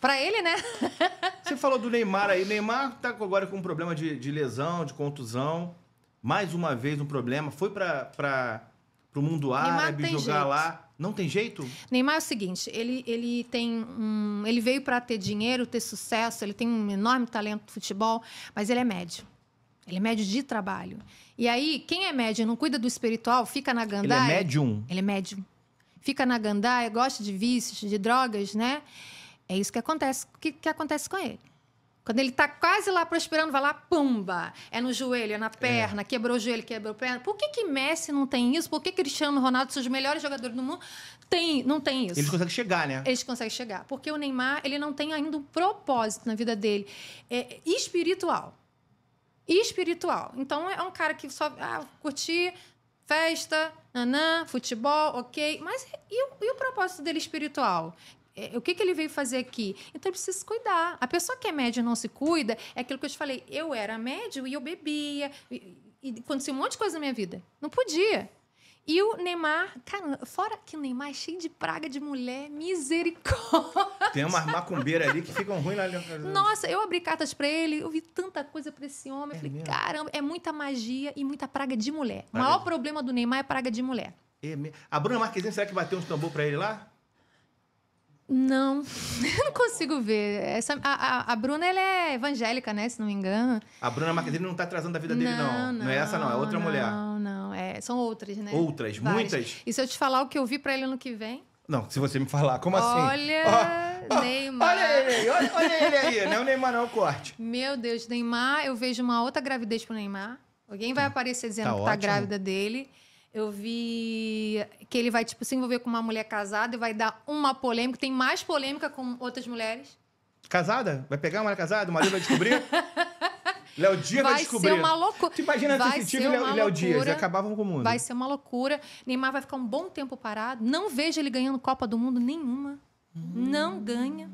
Pra ele, né? Você falou do Neymar aí. O Neymar tá agora com um problema de, de lesão, de contusão. Mais uma vez um problema. Foi para o mundo árabe jogar jeito. lá. Não tem jeito? Neymar é o seguinte, ele, ele tem um, ele veio para ter dinheiro, ter sucesso, ele tem um enorme talento de futebol, mas ele é médio. Ele é médio de trabalho. E aí, quem é médio e não cuida do espiritual, fica na gandaia... Ele é médium? Ele é médium. Fica na gandaia, gosta de vícios, de drogas, né? É isso que acontece, que, que acontece com ele. Quando ele está quase lá prosperando, vai lá, pumba! É no joelho, é na é. perna, é. quebrou o joelho, quebrou a perna. Por que, que Messi não tem isso? Por que Cristiano Ronaldo, seus melhores jogadores do mundo, tem, não tem isso? Eles conseguem chegar, né? Eles conseguem chegar. Porque o Neymar, ele não tem ainda um propósito na vida dele é, é espiritual. Espiritual. Então, é um cara que só ah, curtir festa, nanã, futebol, ok. Mas e o, e o propósito dele espiritual? É, o que, que ele veio fazer aqui? Então ele precisa se cuidar. A pessoa que é média não se cuida, é aquilo que eu te falei, eu era médio e eu bebia, e, e aconteceu um monte de coisa na minha vida. Não podia. E o Neymar, cara, fora que o Neymar é cheio de praga de mulher, misericórdia. Tem umas macumbeiras ali que ficam ruins lá. Nossa, eu abri cartas para ele, eu vi tanta coisa para esse homem. É eu falei, mesmo? caramba, é muita magia e muita praga de mulher. o maior problema do Neymar é praga de mulher. É a Bruna Marquezine, será que vai ter um tambor para ele lá? Não, não consigo ver. Essa, a, a, a, Bruna ela é evangélica, né? Se não me engano. A Bruna Marquezine não está trazendo a vida dele, não. Não, não, é não é essa, não. É outra não, mulher. Não, não. É, são outras, né? Outras, Várias. muitas. E se eu te falar o que eu vi para ele ano que vem? Não, se você me falar, como olha, assim? Olha, Neymar. Olha ele, olha, olha ele aí. Não é o Neymar, não, é o corte. Meu Deus, Neymar, eu vejo uma outra gravidez pro Neymar. Alguém vai tá. aparecer dizendo tá que tá grávida dele. Eu vi que ele vai tipo se envolver com uma mulher casada e vai dar uma polêmica, tem mais polêmica com outras mulheres. Casada? Vai pegar uma mulher casada? O marido vai descobrir? Léo Dias vai, vai descobrir. Vai ser uma loucura. Tu imagina vai esse tipo Léo, Léo Dias, e acabavam com o mundo. Vai ser uma loucura. Neymar vai ficar um bom tempo parado. Não vejo ele ganhando Copa do Mundo nenhuma. Hum. Não ganha.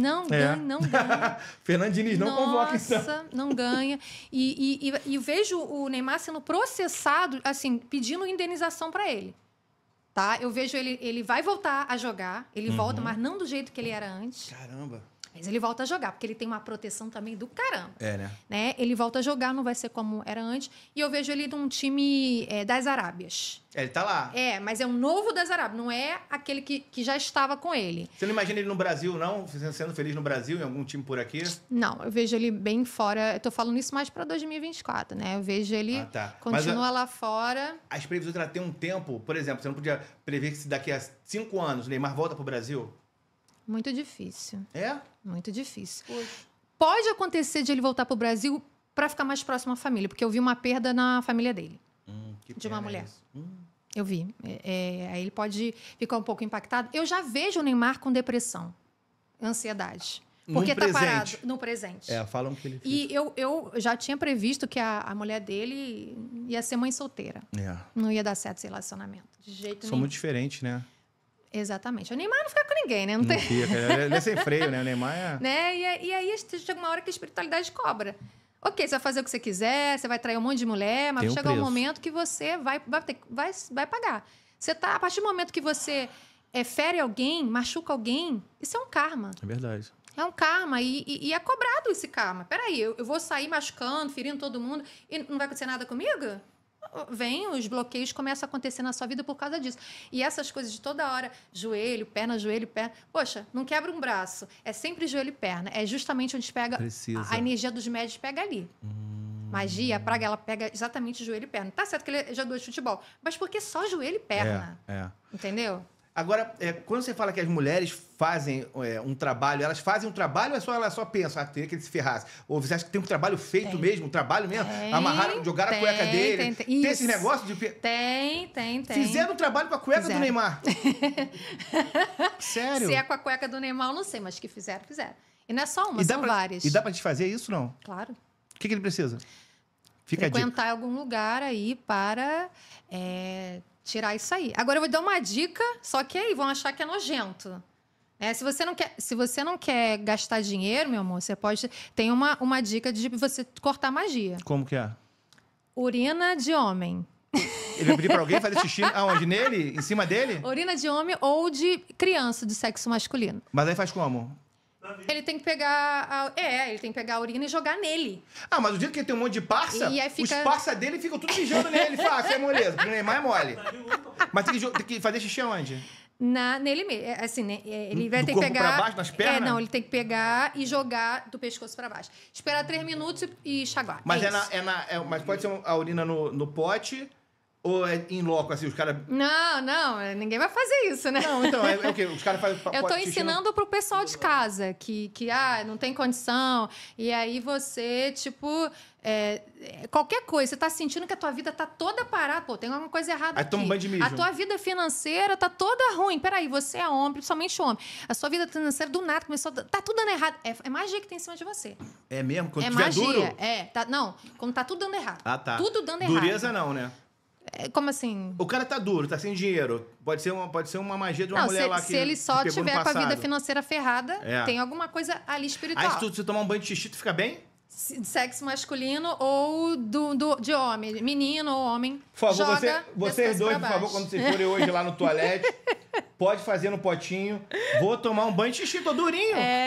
Não é. ganha, não ganha. Fernandinho não Nossa, convoca então. não ganha. E, e, e, e vejo o Neymar sendo processado, assim, pedindo indenização para ele. Tá? Eu vejo ele, ele vai voltar a jogar, ele uhum. volta, mas não do jeito que ele era antes. Caramba. Mas ele volta a jogar, porque ele tem uma proteção também do caramba. É, né? né? Ele volta a jogar, não vai ser como era antes. E eu vejo ele num time é, das Arábias. É, ele tá lá. É, mas é um novo das Arábias, não é aquele que, que já estava com ele. Você não imagina ele no Brasil, não? Sendo feliz no Brasil, em algum time por aqui? Não, eu vejo ele bem fora. Eu tô falando isso mais para 2024, né? Eu vejo ele ah, tá. continua mas, ah, lá fora. As previsões têm um tempo, por exemplo, você não podia prever que se daqui a cinco anos o Neymar volta pro Brasil? Muito difícil. É? Muito difícil. Poxa. Pode acontecer de ele voltar para o Brasil para ficar mais próximo à família, porque eu vi uma perda na família dele. Hum, de uma mulher. É hum. Eu vi. É, é, aí ele pode ficar um pouco impactado. Eu já vejo o Neymar com depressão, ansiedade. Porque está tá parado no presente. É, falam que ele. Fica. E eu, eu já tinha previsto que a, a mulher dele ia ser mãe solteira. É. Não ia dar certo esse relacionamento. De jeito São nenhum. muito diferentes, né? Exatamente. O Neymar não fica com ninguém, né? Não, tem... fica. É, ele é sem freio, né? O Neymar é. Né? E, é, e aí é chega uma hora que a espiritualidade cobra. Ok, você vai fazer o que você quiser, você vai trair um monte de mulher, mas um chega preço. um momento que você vai, vai, ter, vai, vai pagar. Você tá, a partir do momento que você é, fere alguém, machuca alguém, isso é um karma. É verdade. É um karma e, e, e é cobrado esse karma. Peraí, eu, eu vou sair machucando, ferindo todo mundo e não vai acontecer nada comigo? vem, os bloqueios começam a acontecer na sua vida por causa disso. E essas coisas de toda hora, joelho, perna, joelho, perna. Poxa, não quebra um braço. É sempre joelho e perna. É justamente onde pega Precisa. a energia dos médios pega ali. Hum. Magia, a praga, ela pega exatamente joelho e perna. Tá certo que ele é jogador de futebol, mas porque só joelho e perna? É, é. Entendeu? Agora, é, quando você fala que as mulheres fazem é, um trabalho, elas fazem um trabalho ou é só, elas só pensam, ah, teria que ele se ferrasse? Ou você acha que tem um trabalho feito tem. mesmo, um trabalho mesmo? Tem, amarraram, jogaram tem, a cueca dele? Tem, tem. tem esse negócio de... Tem, tem, tem. Fizeram um trabalho com a cueca fizeram. do Neymar. Sério? Se é com a cueca do Neymar, eu não sei, mas que fizeram, fizeram. E não é só uma, são pra, várias. E dá pra desfazer isso, não? Claro. O que, que ele precisa? Fica frequentar algum lugar aí para é, tirar isso aí. Agora eu vou dar uma dica, só que aí vão achar que é nojento. É, se, você não quer, se você não quer gastar dinheiro, meu amor, você pode. Tem uma, uma dica de você cortar magia. Como que é? Urina de homem. Ele vai pedir pra alguém fazer xixi aonde? Nele? Em cima dele? Urina de homem ou de criança, de sexo masculino. Mas aí faz como? Ele tem que pegar a, é, ele tem que pegar a urina e jogar nele. Ah, mas o dia que ele tem um monte de parça, e fica... os parça dele ficam tudo mijando nele. Ele fala, ah, você é moleza, o Neymar é mole. mas tem que, tem que fazer xixi onde? Na, nele mesmo. É, assim, né, é, ele vai do ter que pegar. Pra baixo, nas pernas? É, não, ele tem que pegar e jogar do pescoço para baixo. Esperar três minutos e, e chaguar. Mas, é, é na, é na é, mas pode ser a urina no, no pote ou é em loco, assim, os caras. Não, não, é, ninguém vai fazer isso, né? Não, então, é, é o quê? Os caras fazem. Eu tô ensinando no... pro pessoal de casa que, que, ah, não tem condição. E aí você, tipo, é, é, qualquer coisa, você tá sentindo que a tua vida tá toda parada, pô, tem alguma coisa errada. Aí aqui. toma um banho de mijo. A tua vida financeira tá toda ruim. Peraí, você é homem, principalmente homem. A sua vida financeira do nada começou. A... Tá tudo dando errado. É, é, magia que tem em cima de você. É mesmo? Quando é magia. Duro? É, tá, não, quando tá tudo dando errado. Ah, tá. Tudo dando Dureza errado. Dureza não, né? É, como assim? O cara tá duro, tá sem dinheiro. Pode ser uma, pode ser uma magia de uma não, mulher se, lá se que. Se ele só tiver com a vida financeira ferrada, é. tem alguma coisa ali espiritual. Aí se tu, se tomar um banho de xixi, tu fica bem? Sexo masculino ou do, do, de homem, menino ou homem. Por favor, você, vocês dois, por favor, quando vocês forem hoje lá no toalete, pode fazer no potinho. Vou tomar um banho de xixi, tô durinho. É.